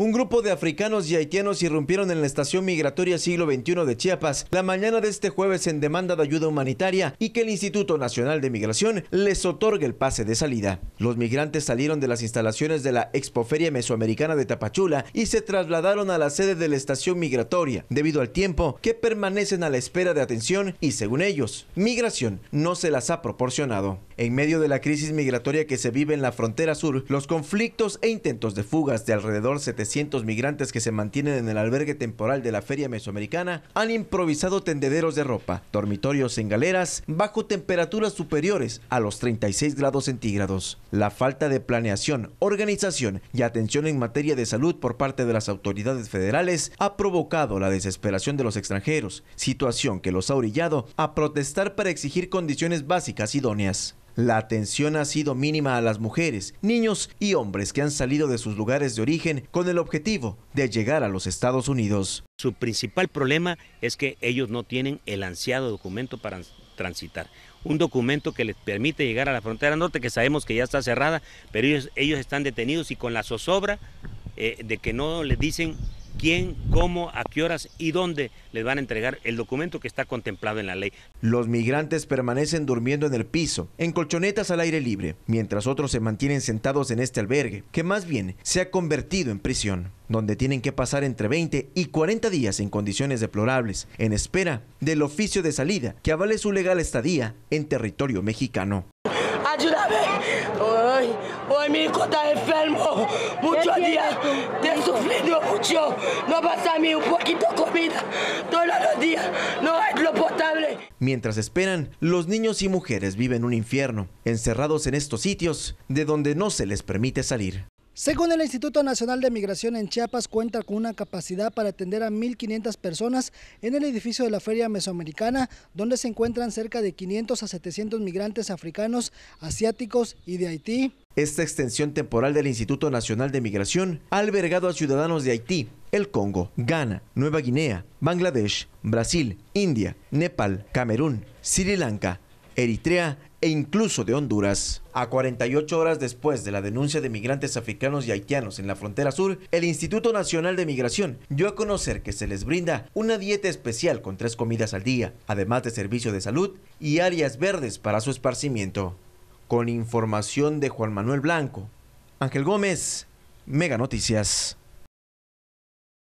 Un grupo de africanos y haitianos irrumpieron en la estación migratoria siglo XXI de Chiapas la mañana de este jueves en demanda de ayuda humanitaria y que el Instituto Nacional de Migración les otorgue el pase de salida. Los migrantes salieron de las instalaciones de la Expoferia Mesoamericana de Tapachula y se trasladaron a la sede de la estación migratoria debido al tiempo que permanecen a la espera de atención y según ellos, migración no se las ha proporcionado en medio de la crisis migratoria que se vive en la frontera sur, los conflictos e intentos de fugas de alrededor 700 migrantes que se mantienen en el albergue temporal de la Feria Mesoamericana han improvisado tendederos de ropa, dormitorios en galeras, bajo temperaturas superiores a los 36 grados centígrados. La falta de planeación, organización y atención en materia de salud por parte de las autoridades federales ha provocado la desesperación de los extranjeros, situación que los ha orillado a protestar para exigir condiciones básicas idóneas la atención ha sido mínima a las mujeres, niños y hombres que han salido de sus lugares de origen con el objetivo de llegar a los Estados Unidos. Su principal problema es que ellos no tienen el ansiado documento para transitar. Un documento que les permite llegar a la frontera norte, que sabemos que ya está cerrada, pero ellos, están detenidos y con la zozobra eh, de que no les dicen quién, cómo, a qué horas y dónde les van a entregar el documento que está contemplado en la ley. Los migrantes permanecen durmiendo en el piso, en colchonetas al aire libre, mientras otros se mantienen sentados en este albergue, que más bien se ha convertido en prisión, donde tienen que pasar entre 20 y 40 días en condiciones deplorables, en espera del oficio de salida que avale su legal estadía en territorio mexicano. ¡Ayúdame! ¡Ay! ¡Ay, mi hijo está enfermo! ¡Muchos día. Mientras esperan, los niños y mujeres viven un infierno, encerrados en estos sitios de donde no se les permite salir. Según el Instituto Nacional de Migración en Chiapas, cuenta con una capacidad para atender a 1.500 personas en el edificio de la Feria Mesoamericana, donde se encuentran cerca de 500 a 700 migrantes africanos, asiáticos y de Haití. Esta extensión temporal del Instituto Nacional de Migración ha albergado a ciudadanos de Haití, el Congo, Ghana, Nueva Guinea, Bangladesh, Brasil, India, Nepal, Camerún, Sri Lanka, Eritrea e incluso de Honduras. A 48 horas después de la denuncia de migrantes africanos y haitianos en la frontera sur, el Instituto Nacional de Migración dio a conocer que se les brinda una dieta especial con tres comidas al día, además de servicio de salud y áreas verdes para su esparcimiento con información de Juan Manuel Blanco. Ángel Gómez, Mega Noticias.